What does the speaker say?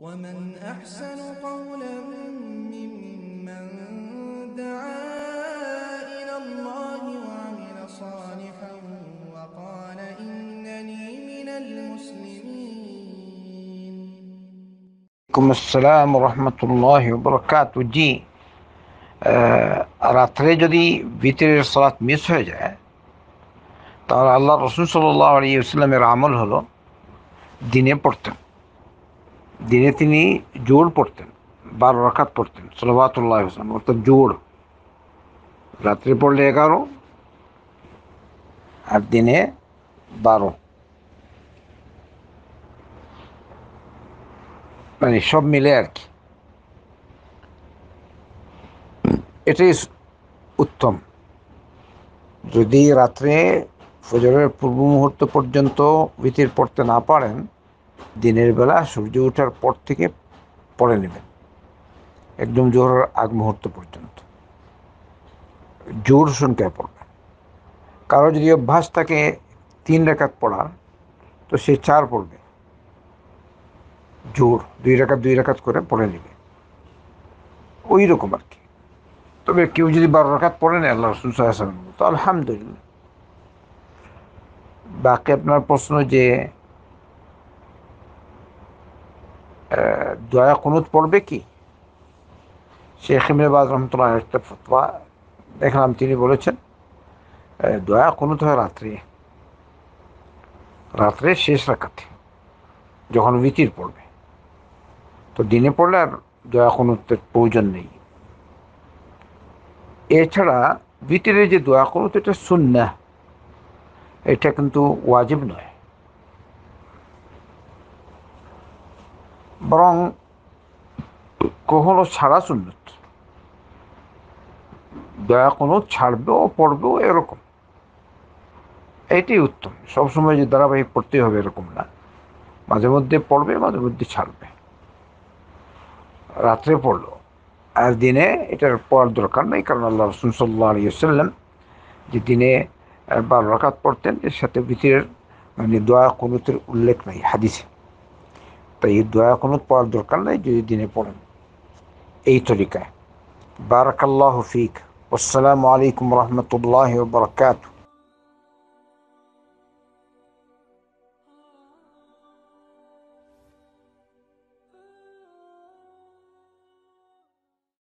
ومن أحسن قولا ممن دعا إلى الله وعمل صالحا وقال إنني من المسلمين عليكم السلام ورحمة الله وبركاته جي রাত্রে যদি ভিতরের সালাত মিস হয়ে যায় তাহলে আল্লাহ রসুল সাল্লাহ আলী ইসলামের আমল হলো দিনে পড়তেন দিনে তিনি জোর পড়তেন বারো রাখাত পড়তেন সলবাতুল্লাহ হোসেন অর্থাৎ জোর রাত্রে পড়লে এগারো আর দিনে বারো মানে সব মিলে আর কি এটাই উত্তম যদি রাত্রে ফজরের পূর্ব মুহূর্ত পর্যন্ত ভিতির পড়তে না পারেন দিনের বেলা সূর্য ওঠার পর থেকে পরে নেবেন একদম জোহরের আগ মুহূর্ত পর্যন্ত জোর সংখ্যায় পড়বেন কারো যদি অভ্যাস থাকে তিন রেখাত পড়ার তো সে চার পড়বে জোর দুই রেখাত দুই রেখাত করে পড়ে নেবে ওই রকম আর কি তবে কেউ যদি বারো রেখাত পড়ে নেয় আল্লাহ রসুল সাল্লাহ তো আলহামদুলিল্লাহ বাকি আপনার প্রশ্ন যে দয়া কুনুত পড়বে কি শেখ ইমরেবাজ রহমতুল্লাহ একটা ফতোয়া দেখলাম তিনি বলেছেন দয়া কুনুত হয় রাত্রে রাত্রে শেষ রাখাতে যখন উইতির পড়বে তো দিনে পড়লে আর দয়া কুনুতের প্রয়োজন নেই এছাড়া বিতিরে যে দোয়া কোনো তো এটা শূন্য এটা কিন্তু ওয়াজিব নয় বরং কখনো ছাড়া সুন্নত দয়া কোনো ছাড়বেও পড়বেও এরকম এটি উত্তম সবসময় যে ধারাবাহিক পড়তে হবে এরকম না মাঝে মধ্যে পড়বে মাঝে মধ্যে ছাড়বে রাত্রে পড়লো আর দিনে এটার পড়ার দরকার নেই কারণ আল্লাহ রসুল সাল্লাহ আলী যে দিনে বারো রকাত পড়তেন এর সাথে ভিতরের মানে দোয়া কোনোতের উল্লেখ নাই হাদিসে তাই এই দোয়া কোনো পড়ার দরকার নেই যদি দিনে পড়েন এই তরিকায় বারাকাল্লাহ হফিক আসসালামু আলাইকুম রহমতুল্লাহ বরকাতু